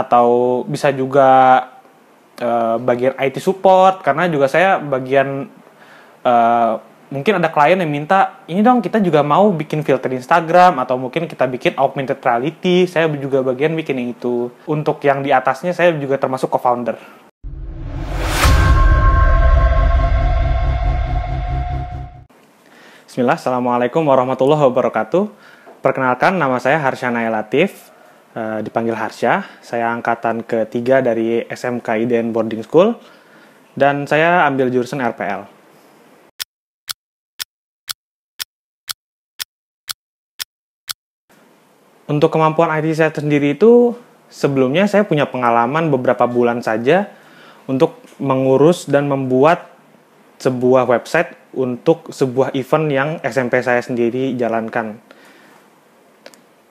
atau bisa juga uh, bagian IT support karena juga saya bagian uh, mungkin ada klien yang minta ini dong kita juga mau bikin filter Instagram atau mungkin kita bikin augmented reality saya juga bagian bikin yang itu untuk yang di atasnya saya juga termasuk co-founder Bismillah, Assalamualaikum warahmatullahi wabarakatuh Perkenalkan, nama saya Harsha Latif Eh, dipanggil Harsyah. Saya angkatan ketiga dari SMK IDN Boarding School dan saya ambil jurusan RPL. Untuk kemampuan IT saya sendiri itu sebelumnya saya punya pengalaman beberapa bulan saja untuk mengurus dan membuat sebuah website untuk sebuah event yang SMP saya sendiri jalankan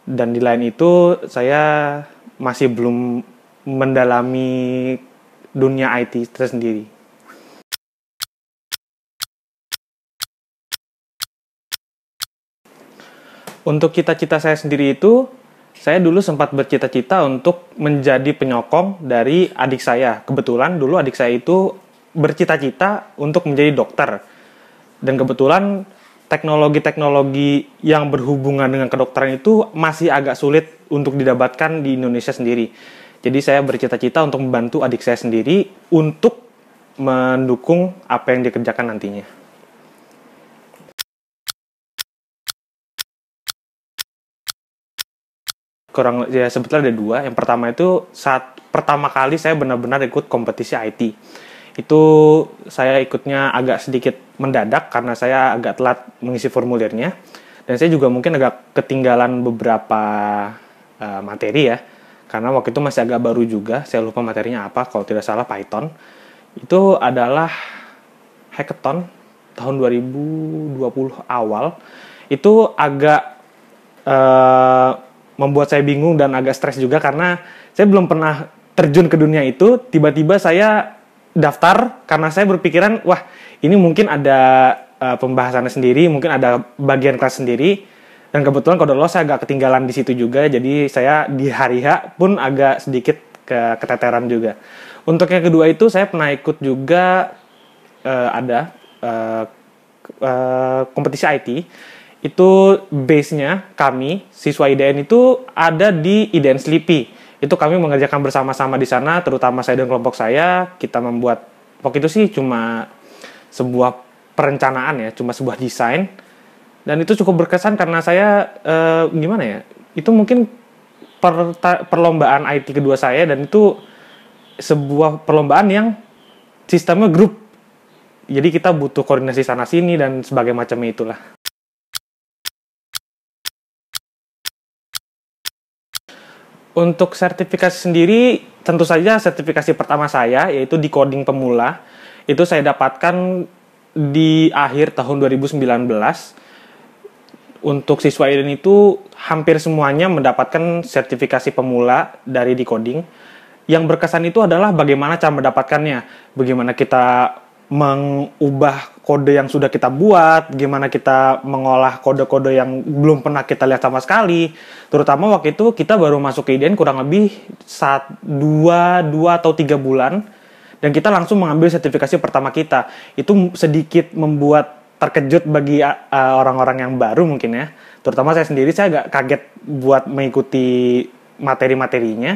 dan di lain itu saya masih belum mendalami dunia IT tersendiri. Untuk cita-cita saya sendiri itu, saya dulu sempat bercita-cita untuk menjadi penyokong dari adik saya. Kebetulan dulu adik saya itu bercita-cita untuk menjadi dokter. Dan kebetulan teknologi-teknologi yang berhubungan dengan kedokteran itu masih agak sulit untuk didapatkan di Indonesia sendiri. Jadi saya bercita-cita untuk membantu adik saya sendiri untuk mendukung apa yang dikerjakan nantinya. Kurang ya sebetulnya ada dua. Yang pertama itu saat pertama kali saya benar-benar ikut kompetisi IT itu saya ikutnya agak sedikit mendadak karena saya agak telat mengisi formulirnya dan saya juga mungkin agak ketinggalan beberapa uh, materi ya karena waktu itu masih agak baru juga saya lupa materinya apa kalau tidak salah Python itu adalah hackathon tahun 2020 awal itu agak uh, membuat saya bingung dan agak stres juga karena saya belum pernah terjun ke dunia itu tiba-tiba saya daftar karena saya berpikiran wah ini mungkin ada uh, pembahasannya sendiri, mungkin ada bagian kelas sendiri. Dan kebetulan lo saya agak ketinggalan di situ juga, jadi saya di hari H pun agak sedikit ke keteteran juga. Untuk yang kedua itu saya pernah ikut juga uh, ada uh, uh, kompetisi IT. Itu base-nya kami siswa IDN itu ada di IDN Sleepy itu kami mengerjakan bersama-sama di sana terutama saya dan kelompok saya kita membuat waktu itu sih cuma sebuah perencanaan ya cuma sebuah desain dan itu cukup berkesan karena saya eh, gimana ya itu mungkin per, perlombaan IT kedua saya dan itu sebuah perlombaan yang sistemnya grup jadi kita butuh koordinasi sana sini dan sebagai macamnya itulah Untuk sertifikasi sendiri, tentu saja sertifikasi pertama saya yaitu di Coding pemula. Itu saya dapatkan di akhir tahun 2019. Untuk siswa Eden itu hampir semuanya mendapatkan sertifikasi pemula dari decoding. Yang berkesan itu adalah bagaimana cara mendapatkannya, bagaimana kita mengubah kode yang sudah kita buat, gimana kita mengolah kode-kode yang belum pernah kita lihat sama sekali. Terutama waktu itu kita baru masuk ke IDN kurang lebih saat 2, 2 atau 3 bulan dan kita langsung mengambil sertifikasi pertama kita. Itu sedikit membuat terkejut bagi orang-orang uh, orang -orang yang baru mungkin ya. Terutama saya sendiri saya agak kaget buat mengikuti materi-materinya.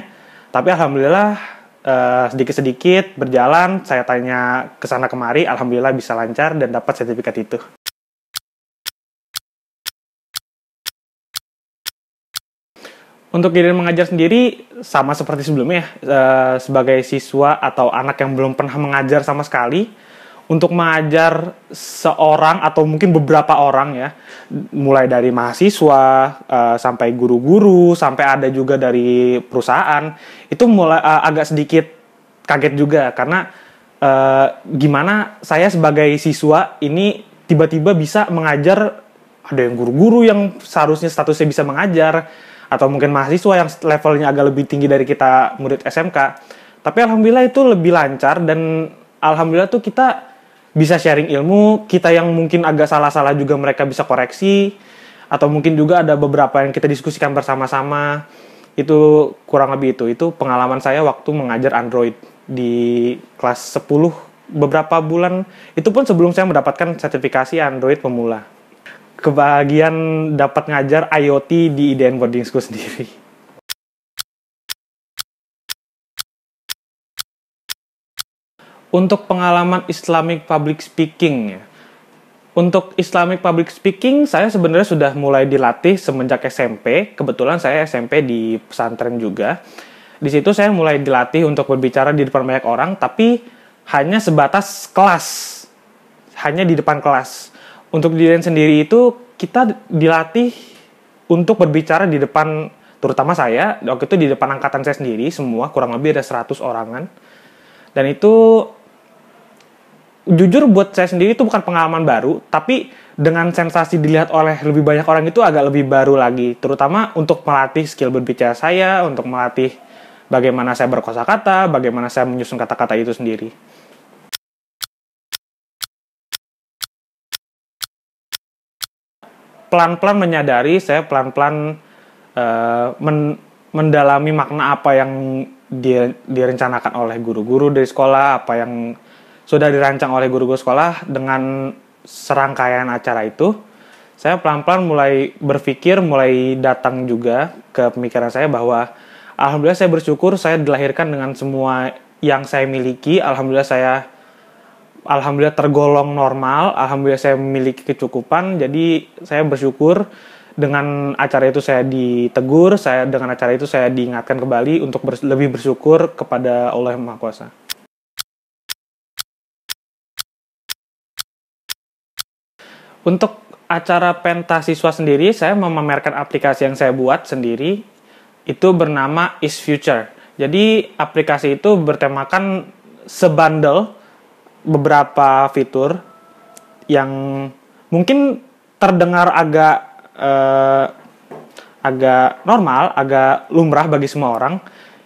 Tapi alhamdulillah sedikit eh, sedikit-sedikit berjalan saya tanya ke sana kemari alhamdulillah bisa lancar dan dapat sertifikat itu Untuk kirim mengajar sendiri sama seperti sebelumnya uh, sebagai siswa atau anak yang belum pernah mengajar sama sekali, untuk mengajar seorang atau mungkin beberapa orang ya, mulai dari mahasiswa uh, sampai guru-guru, sampai ada juga dari perusahaan, itu mulai uh, agak sedikit kaget juga karena uh, gimana saya sebagai siswa ini tiba-tiba bisa mengajar ada yang guru-guru yang seharusnya statusnya bisa mengajar atau mungkin mahasiswa yang levelnya agak lebih tinggi dari kita murid SMK. Tapi alhamdulillah itu lebih lancar dan alhamdulillah tuh kita bisa sharing ilmu, kita yang mungkin agak salah-salah juga mereka bisa koreksi, atau mungkin juga ada beberapa yang kita diskusikan bersama-sama. Itu kurang lebih itu. Itu pengalaman saya waktu mengajar Android di kelas 10 beberapa bulan. Itu pun sebelum saya mendapatkan sertifikasi Android pemula. Kebahagiaan dapat ngajar IoT di IDN Boarding School sendiri. untuk pengalaman Islamic public speaking ya. Untuk Islamic public speaking, saya sebenarnya sudah mulai dilatih semenjak SMP. Kebetulan saya SMP di pesantren juga. Di situ saya mulai dilatih untuk berbicara di depan banyak orang, tapi hanya sebatas kelas. Hanya di depan kelas. Untuk diri sendiri itu, kita dilatih untuk berbicara di depan, terutama saya, waktu itu di depan angkatan saya sendiri, semua kurang lebih ada 100 orangan. Dan itu jujur buat saya sendiri itu bukan pengalaman baru, tapi dengan sensasi dilihat oleh lebih banyak orang itu agak lebih baru lagi, terutama untuk melatih skill berbicara saya, untuk melatih bagaimana saya kata, bagaimana saya menyusun kata-kata itu sendiri. Pelan-pelan menyadari, saya pelan-pelan uh, men mendalami makna apa yang direncanakan oleh guru-guru dari sekolah, apa yang sudah dirancang oleh guru-guru sekolah dengan serangkaian acara itu saya pelan-pelan mulai berpikir mulai datang juga ke pemikiran saya bahwa alhamdulillah saya bersyukur saya dilahirkan dengan semua yang saya miliki alhamdulillah saya alhamdulillah tergolong normal alhamdulillah saya memiliki kecukupan jadi saya bersyukur dengan acara itu saya ditegur saya dengan acara itu saya diingatkan kembali untuk ber, lebih bersyukur kepada Allah Maha Kuasa Untuk acara pentas siswa sendiri, saya memamerkan aplikasi yang saya buat sendiri. Itu bernama Is Future. Jadi aplikasi itu bertemakan sebandel beberapa fitur yang mungkin terdengar agak eh, agak normal, agak lumrah bagi semua orang,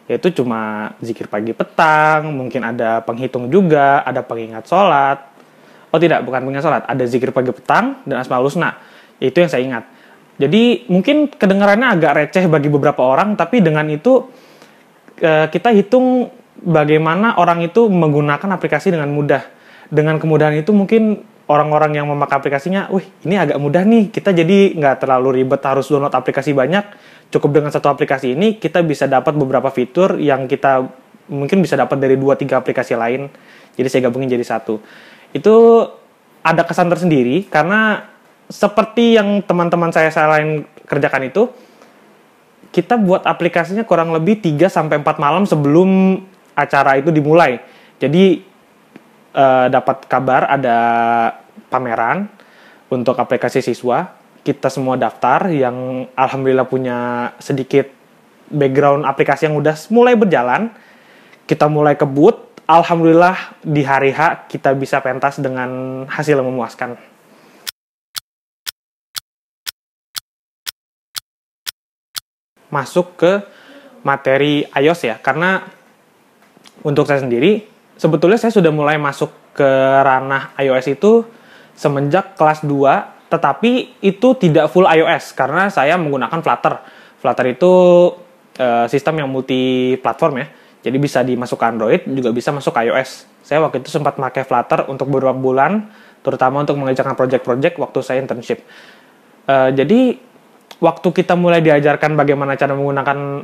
yaitu cuma zikir pagi petang, mungkin ada penghitung juga, ada pengingat sholat, Oh tidak, bukan punya sholat. Ada zikir pagi petang dan asmaul husna. Itu yang saya ingat. Jadi mungkin kedengarannya agak receh bagi beberapa orang, tapi dengan itu eh, kita hitung bagaimana orang itu menggunakan aplikasi dengan mudah. Dengan kemudahan itu mungkin orang-orang yang memakai aplikasinya, wih ini agak mudah nih, kita jadi nggak terlalu ribet harus download aplikasi banyak, cukup dengan satu aplikasi ini kita bisa dapat beberapa fitur yang kita mungkin bisa dapat dari 2 tiga aplikasi lain, jadi saya gabungin jadi satu itu ada kesan tersendiri karena seperti yang teman-teman saya lain kerjakan itu kita buat aplikasinya kurang lebih 3 sampai 4 malam sebelum acara itu dimulai. Jadi e, dapat kabar ada pameran untuk aplikasi siswa, kita semua daftar yang alhamdulillah punya sedikit background aplikasi yang udah mulai berjalan. Kita mulai kebut alhamdulillah di hari H kita bisa pentas dengan hasil yang memuaskan. Masuk ke materi iOS ya, karena untuk saya sendiri sebetulnya saya sudah mulai masuk ke ranah iOS itu semenjak kelas 2, tetapi itu tidak full iOS karena saya menggunakan Flutter. Flutter itu eh, sistem yang multi platform ya jadi bisa dimasuk Android, juga bisa masuk iOS. Saya waktu itu sempat pakai Flutter untuk beberapa bulan, terutama untuk mengerjakan project-project waktu saya internship. Uh, jadi waktu kita mulai diajarkan bagaimana cara menggunakan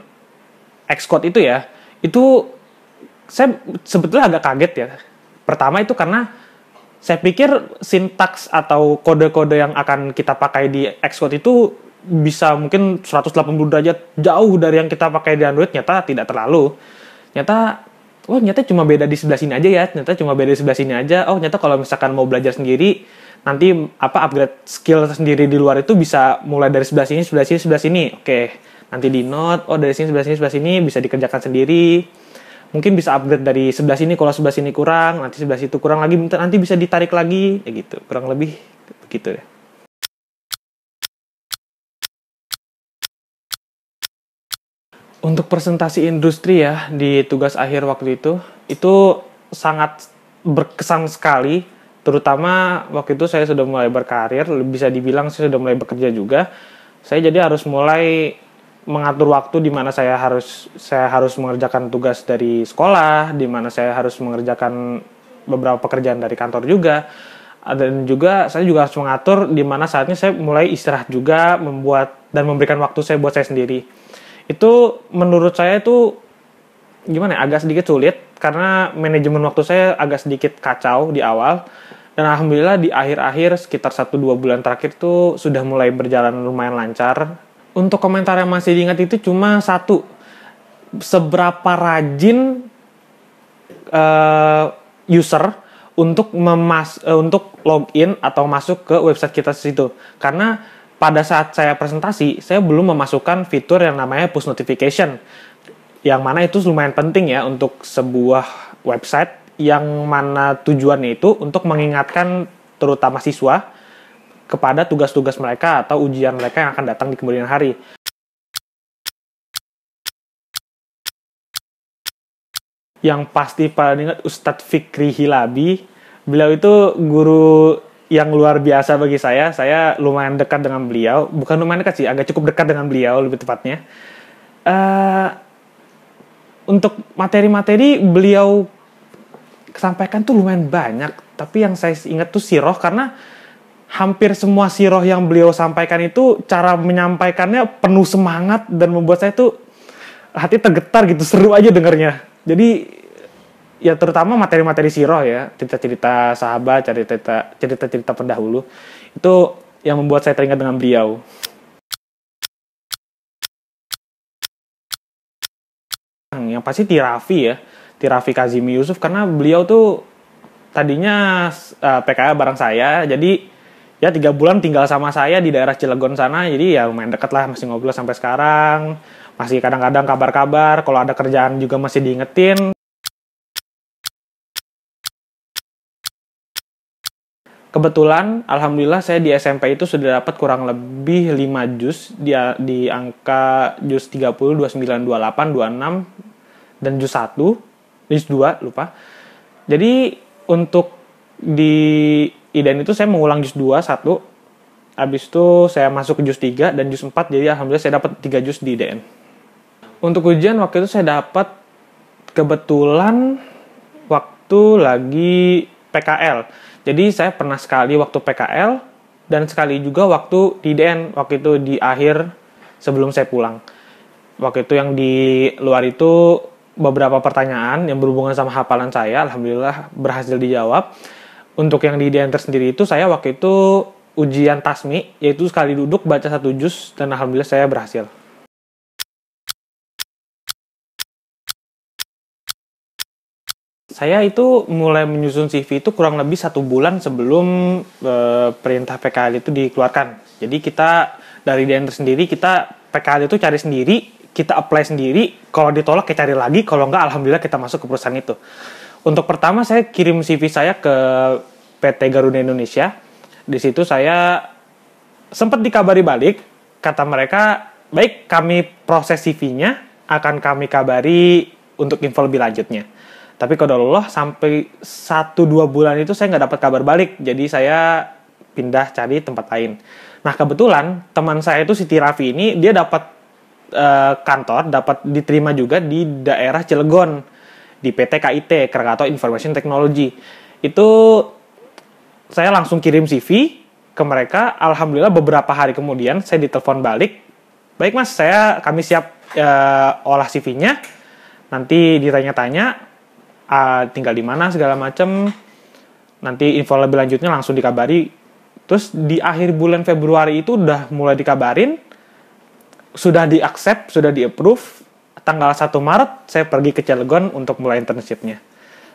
Xcode itu ya, itu saya sebetulnya agak kaget ya. Pertama itu karena saya pikir sintaks atau kode-kode yang akan kita pakai di Xcode itu bisa mungkin 180 derajat jauh dari yang kita pakai di Android, nyata tidak terlalu nyata oh nyata cuma beda di sebelah sini aja ya nyata cuma beda di sebelah sini aja oh nyata kalau misalkan mau belajar sendiri nanti apa upgrade skill sendiri di luar itu bisa mulai dari sebelah sini sebelah sini sebelah sini oke nanti di note oh dari sini sebelah sini sebelah sini bisa dikerjakan sendiri mungkin bisa upgrade dari sebelah sini kalau sebelah sini kurang nanti sebelah situ kurang lagi nanti bisa ditarik lagi ya gitu kurang lebih begitu ya untuk presentasi industri ya di tugas akhir waktu itu itu sangat berkesan sekali terutama waktu itu saya sudah mulai berkarir bisa dibilang saya sudah mulai bekerja juga saya jadi harus mulai mengatur waktu di mana saya harus saya harus mengerjakan tugas dari sekolah di mana saya harus mengerjakan beberapa pekerjaan dari kantor juga dan juga saya juga harus mengatur di mana saatnya saya mulai istirahat juga membuat dan memberikan waktu saya buat saya sendiri itu menurut saya itu gimana ya, agak sedikit sulit karena manajemen waktu saya agak sedikit kacau di awal dan alhamdulillah di akhir-akhir sekitar 1-2 bulan terakhir itu sudah mulai berjalan lumayan lancar untuk komentar yang masih diingat itu cuma satu seberapa rajin uh, user untuk memas uh, untuk login atau masuk ke website kita situ karena pada saat saya presentasi, saya belum memasukkan fitur yang namanya push notification. Yang mana itu lumayan penting ya untuk sebuah website yang mana tujuannya itu untuk mengingatkan terutama siswa kepada tugas-tugas mereka atau ujian mereka yang akan datang di kemudian hari. Yang pasti paling ingat Ustadz Fikri Hilabi, beliau itu guru yang luar biasa bagi saya. Saya lumayan dekat dengan beliau, bukan lumayan dekat sih, agak cukup dekat dengan beliau lebih tepatnya. Uh, untuk materi-materi beliau sampaikan tuh lumayan banyak, tapi yang saya ingat tuh siroh karena hampir semua siroh yang beliau sampaikan itu cara menyampaikannya penuh semangat dan membuat saya tuh hati tergetar gitu, seru aja dengernya. Jadi ya terutama materi-materi siroh ya cerita-cerita sahabat cerita-cerita cerita-cerita pendahulu itu yang membuat saya teringat dengan beliau hmm, yang pasti Tirafi ya Tirafi Kazimi Yusuf karena beliau tuh tadinya uh, eh, PKA bareng saya jadi ya tiga bulan tinggal sama saya di daerah Cilegon sana jadi ya lumayan deket lah masih ngobrol sampai sekarang masih kadang-kadang kabar-kabar kalau ada kerjaan juga masih diingetin Kebetulan, alhamdulillah saya di SMP itu sudah dapat kurang lebih 5 jus di, di angka jus 30, 29, 28, 26 dan jus 1, jus 2 lupa. Jadi untuk di IDN itu saya mengulang jus 2, 1, habis itu saya masuk ke jus 3 dan jus 4, jadi alhamdulillah saya dapat 3 jus di IDN. Untuk ujian waktu itu saya dapat kebetulan waktu lagi PKL jadi saya pernah sekali waktu PKL dan sekali juga waktu di DN waktu itu di akhir sebelum saya pulang. Waktu itu yang di luar itu beberapa pertanyaan yang berhubungan sama hafalan saya, alhamdulillah berhasil dijawab. Untuk yang di DN tersendiri itu saya waktu itu ujian tasmi yaitu sekali duduk baca satu juz dan alhamdulillah saya berhasil. saya itu mulai menyusun CV itu kurang lebih satu bulan sebelum e, perintah PKL itu dikeluarkan. Jadi kita dari Dender sendiri kita PKL itu cari sendiri, kita apply sendiri. Kalau ditolak kita ya cari lagi, kalau enggak alhamdulillah kita masuk ke perusahaan itu. Untuk pertama saya kirim CV saya ke PT Garuda Indonesia. Di situ saya sempat dikabari balik, kata mereka, "Baik, kami proses CV-nya, akan kami kabari untuk info lebih lanjutnya." Tapi Allah sampai 1-2 bulan itu saya nggak dapat kabar balik. Jadi saya pindah cari tempat lain. Nah kebetulan teman saya itu Siti Raffi ini dia dapat uh, kantor, dapat diterima juga di daerah Cilegon di PT KIT Krakatau Information Technology. Itu saya langsung kirim CV ke mereka. Alhamdulillah beberapa hari kemudian saya ditelepon balik. Baik mas, saya kami siap uh, olah CV-nya. Nanti ditanya-tanya, uh, tinggal di mana segala macam nanti info lebih lanjutnya langsung dikabari terus di akhir bulan Februari itu udah mulai dikabarin sudah di accept sudah di approve tanggal 1 Maret saya pergi ke Cilegon untuk mulai internshipnya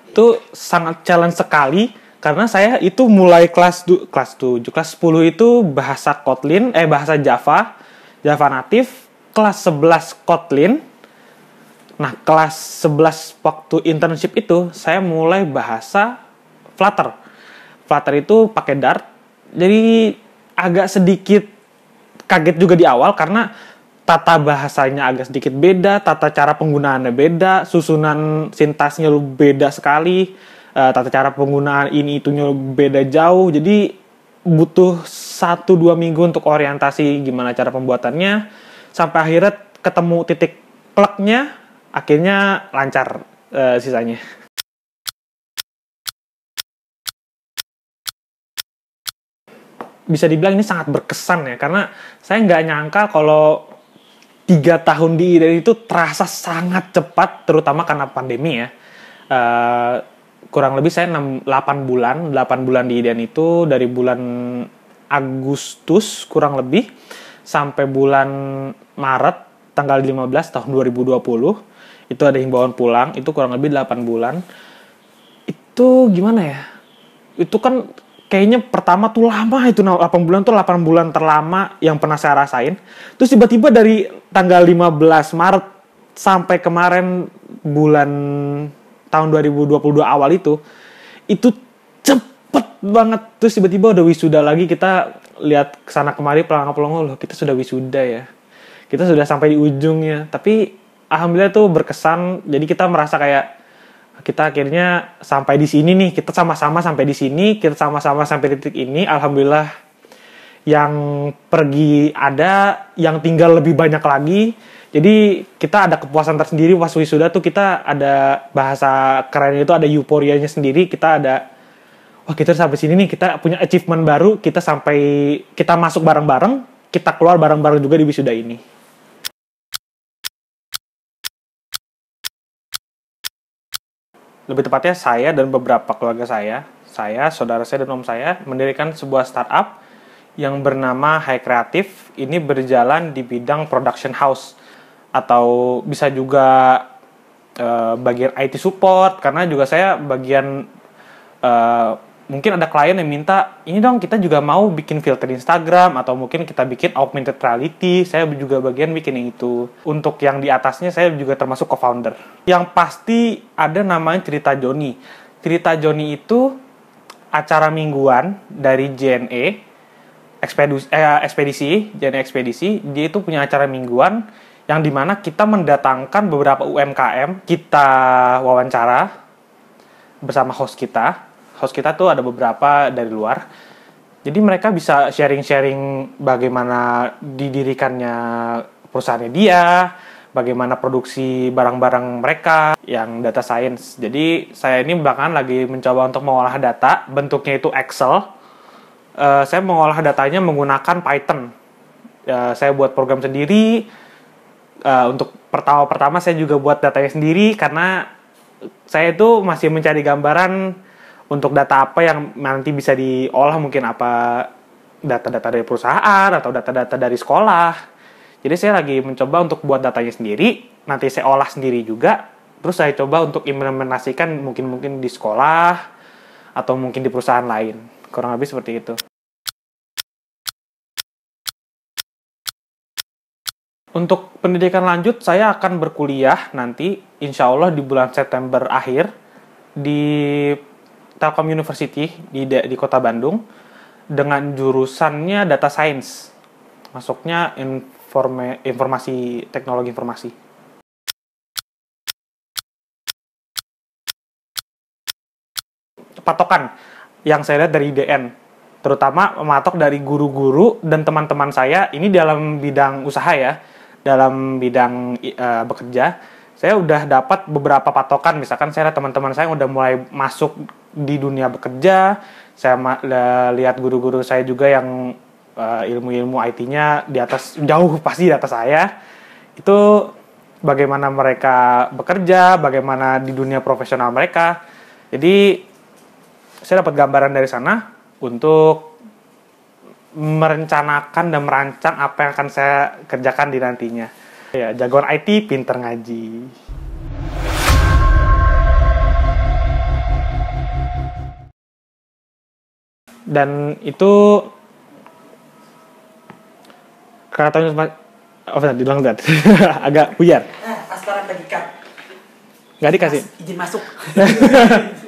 itu sangat challenge sekali karena saya itu mulai kelas du, kelas 7 kelas 10 itu bahasa Kotlin eh bahasa Java Java natif kelas 11 Kotlin Nah, kelas 11 waktu internship itu saya mulai bahasa Flutter. Flutter itu pakai Dart. Jadi agak sedikit kaget juga di awal karena tata bahasanya agak sedikit beda, tata cara penggunaannya beda, susunan sintasnya lu beda sekali, eh, tata cara penggunaan ini itunya beda jauh. Jadi butuh 1 2 minggu untuk orientasi gimana cara pembuatannya sampai akhirnya ketemu titik kleknya akhirnya lancar uh, sisanya. Bisa dibilang ini sangat berkesan ya, karena saya nggak nyangka kalau tiga tahun di IDN itu terasa sangat cepat, terutama karena pandemi ya. Uh, kurang lebih saya 6, 8 bulan, 8 bulan di IDN itu dari bulan Agustus kurang lebih sampai bulan Maret tanggal 15 tahun 2020 itu ada himbauan pulang itu kurang lebih 8 bulan itu gimana ya itu kan kayaknya pertama tuh lama itu 8 nah, bulan tuh 8 bulan terlama yang pernah saya rasain terus tiba-tiba dari tanggal 15 Maret sampai kemarin bulan tahun 2022 awal itu itu cepet banget terus tiba-tiba udah wisuda lagi kita lihat kesana kemari pelangga pelongo loh kita sudah wisuda ya kita sudah sampai di ujungnya tapi alhamdulillah tuh berkesan jadi kita merasa kayak kita akhirnya sampai di sini nih kita sama-sama sampai di sini kita sama-sama sampai titik ini alhamdulillah yang pergi ada yang tinggal lebih banyak lagi jadi kita ada kepuasan tersendiri pas wisuda tuh kita ada bahasa keren itu ada euforianya sendiri kita ada wah kita sampai sini nih kita punya achievement baru kita sampai kita masuk bareng-bareng kita keluar bareng-bareng juga di wisuda ini lebih tepatnya saya dan beberapa keluarga saya, saya, saudara saya dan om saya mendirikan sebuah startup yang bernama High Creative. Ini berjalan di bidang production house atau bisa juga uh, bagian IT support karena juga saya bagian uh, mungkin ada klien yang minta ini dong kita juga mau bikin filter Instagram atau mungkin kita bikin augmented reality saya juga bagian bikin yang itu untuk yang di atasnya saya juga termasuk co-founder yang pasti ada namanya cerita Joni cerita Joni itu acara mingguan dari JNE ekspedus, eh, ekspedisi JNE ekspedisi dia itu punya acara mingguan yang dimana kita mendatangkan beberapa UMKM kita wawancara bersama host kita host kita tuh ada beberapa dari luar. Jadi mereka bisa sharing-sharing bagaimana didirikannya perusahaannya dia, bagaimana produksi barang-barang mereka yang data science. Jadi saya ini bahkan lagi mencoba untuk mengolah data, bentuknya itu Excel. Uh, saya mengolah datanya menggunakan Python. Uh, saya buat program sendiri. Uh, untuk pertama-pertama saya juga buat datanya sendiri karena saya itu masih mencari gambaran untuk data apa yang nanti bisa diolah mungkin apa data-data dari perusahaan atau data-data dari sekolah. Jadi saya lagi mencoba untuk buat datanya sendiri, nanti saya olah sendiri juga, terus saya coba untuk implementasikan mungkin-mungkin di sekolah atau mungkin di perusahaan lain. Kurang lebih seperti itu. Untuk pendidikan lanjut, saya akan berkuliah nanti, insya Allah di bulan September akhir, di Telkom University di di kota Bandung dengan jurusannya data science. Masuknya informe, informasi teknologi informasi. Patokan yang saya lihat dari DN terutama mematok dari guru-guru dan teman-teman saya ini dalam bidang usaha ya, dalam bidang uh, bekerja saya udah dapat beberapa patokan misalkan saya teman-teman saya udah mulai masuk di dunia bekerja saya lihat guru-guru saya juga yang uh, ilmu-ilmu IT-nya di atas jauh pasti di atas saya itu bagaimana mereka bekerja bagaimana di dunia profesional mereka jadi saya dapat gambaran dari sana untuk merencanakan dan merancang apa yang akan saya kerjakan di nantinya. Ya, jagoan IT pinter ngaji. dan itu karena tahun oh tidak bilang that agak buyar eh, Askara nggak dikasih izin masuk